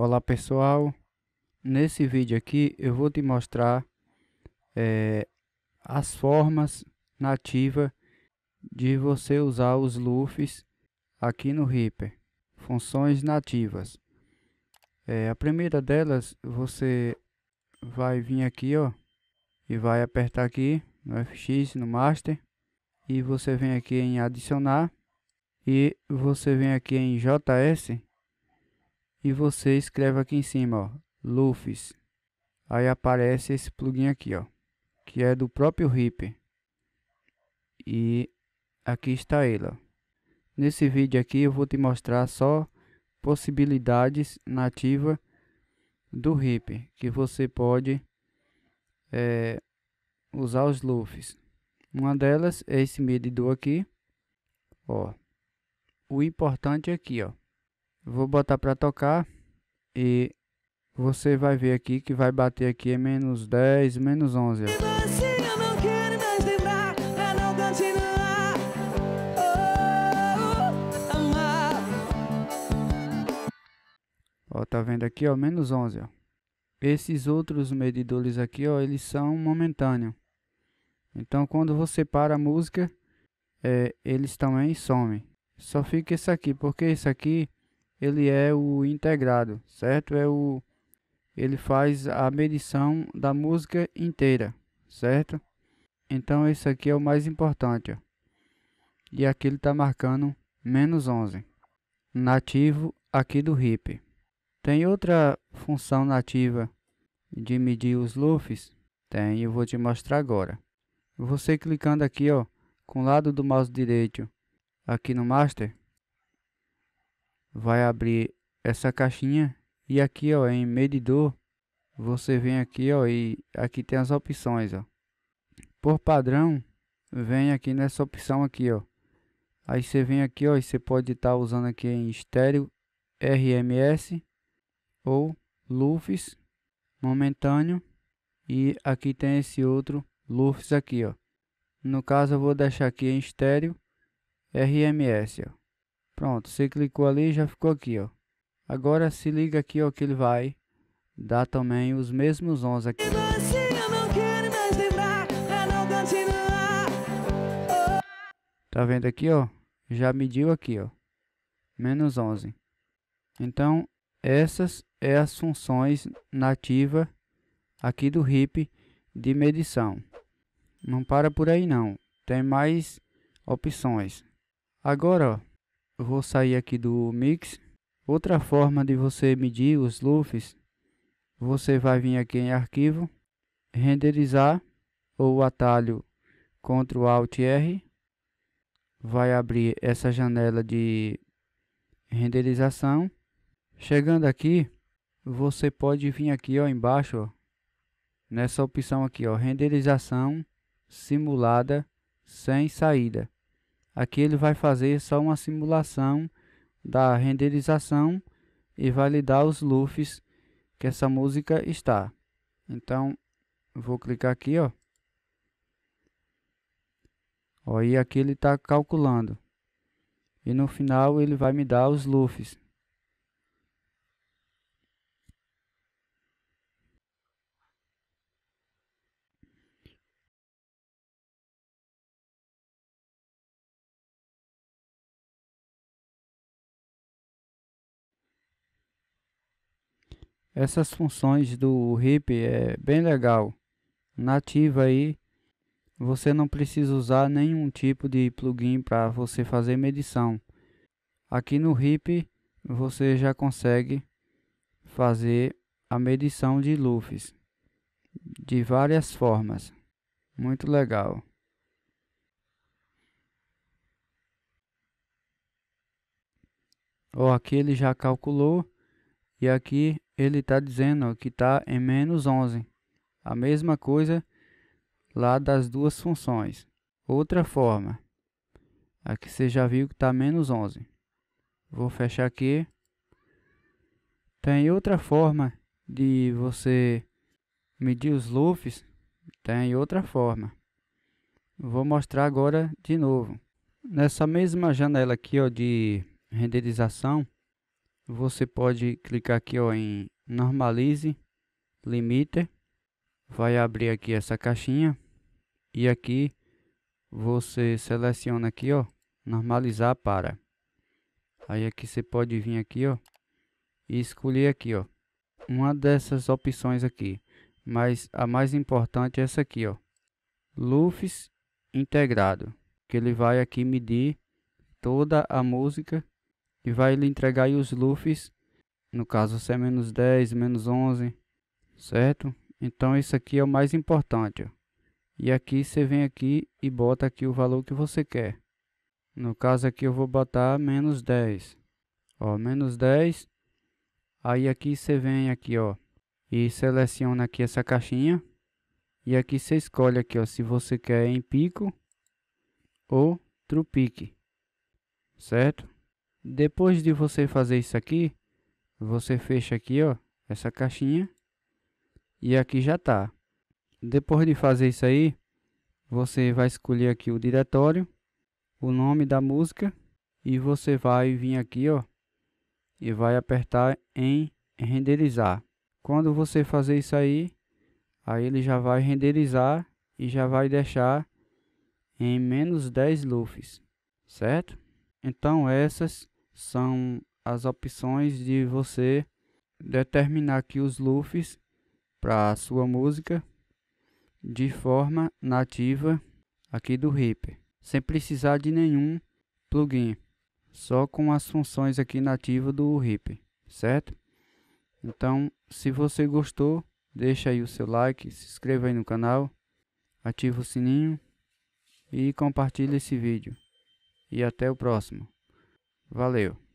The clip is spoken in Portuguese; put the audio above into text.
Olá pessoal, nesse vídeo aqui eu vou te mostrar é, as formas nativas de você usar os LUFs aqui no Reaper, funções nativas. É, a primeira delas você vai vir aqui ó e vai apertar aqui no FX, no Master e você vem aqui em adicionar e você vem aqui em JS e você escreve aqui em cima, ó, Lufis. Aí aparece esse plugin aqui, ó, que é do próprio RIP. E aqui está ele, ó. Nesse vídeo aqui eu vou te mostrar só possibilidades nativas do RIP, que você pode é, usar os LUFs. Uma delas é esse medidor aqui, ó. O importante é aqui, ó, Vou botar para tocar e você vai ver aqui que vai bater aqui é menos 10, menos 11. Ó, tá vendo aqui, ó, menos 11, ó. Esses outros medidores aqui, ó, eles são momentâneos. Então, quando você para a música, é, eles também somem. Só fica esse aqui, porque esse aqui ele é o integrado, certo? É o ele faz a medição da música inteira, certo? Então esse aqui é o mais importante. Ó. E aqui ele está marcando menos 11. Nativo aqui do RIP. Tem outra função nativa de medir os LUFs? Tem, eu vou te mostrar agora. Você clicando aqui ó, com o lado do mouse direito aqui no Master, vai abrir essa caixinha e aqui ó, em medidor, você vem aqui ó, e aqui tem as opções ó. Por padrão, vem aqui nessa opção aqui ó. Aí você vem aqui ó, e você pode estar tá usando aqui em estéreo, RMS ou LUFS momentâneo e aqui tem esse outro LUFS aqui ó. No caso eu vou deixar aqui em estéreo RMS ó. Pronto, você clicou ali já ficou aqui, ó. Agora se liga aqui, ó, que ele vai dar também os mesmos sons aqui. Tá vendo aqui, ó? Já mediu aqui, ó. Menos 11. Então, essas é as funções nativa aqui do RIP de medição. Não para por aí não, tem mais opções. Agora, ó, vou sair aqui do mix. Outra forma de você medir os LUFs, você vai vir aqui em arquivo, renderizar ou atalho Ctrl Alt R. Vai abrir essa janela de renderização. Chegando aqui, você pode vir aqui ó, embaixo, ó, nessa opção aqui, ó, renderização simulada sem saída. Aqui ele vai fazer só uma simulação da renderização e validar os loops que essa música está. Então, vou clicar aqui, ó. ó e aqui ele está calculando. E no final ele vai me dar os loops. essas funções do RIP é bem legal. Nativa aí, você não precisa usar nenhum tipo de plugin para você fazer medição. Aqui no RIP você já consegue fazer a medição de LUFs de várias formas. Muito legal. Ó, aqui ele já calculou e aqui ele está dizendo que está em menos 11. A mesma coisa lá das duas funções. Outra forma. Aqui você já viu que está menos 11. Vou fechar aqui. Tem outra forma de você medir os loops. Tem outra forma. Vou mostrar agora de novo. Nessa mesma janela aqui ó, de renderização, você pode clicar aqui ó, em normalize limiter vai abrir aqui essa caixinha e aqui você seleciona aqui ó normalizar para aí aqui você pode vir aqui ó e escolher aqui ó uma dessas opções aqui mas a mais importante é essa aqui ó LUFS integrado que ele vai aqui medir toda a música e vai lhe entregar aí os Luffys, no caso C é menos 10, menos 11, certo? Então isso aqui é o mais importante. Ó. E aqui você vem aqui e bota aqui o valor que você quer. No caso aqui eu vou botar menos 10. Ó, menos 10. Aí aqui você vem aqui, ó. E seleciona aqui essa caixinha. E aqui você escolhe aqui, ó. Se você quer em pico ou trupique. Certo? Depois de você fazer isso aqui, você fecha aqui, ó, essa caixinha. E aqui já tá. Depois de fazer isso aí, você vai escolher aqui o diretório, o nome da música e você vai vir aqui, ó, e vai apertar em renderizar. Quando você fazer isso aí, aí ele já vai renderizar e já vai deixar em menos 10 lufs, certo? Então essas são as opções de você determinar aqui os loops para sua música de forma nativa aqui do Reaper, sem precisar de nenhum plugin, só com as funções aqui nativas do Reaper, certo? Então, se você gostou, deixa aí o seu like, se inscreva aí no canal, ativa o sininho e compartilhe esse vídeo e até o próximo. Valeu!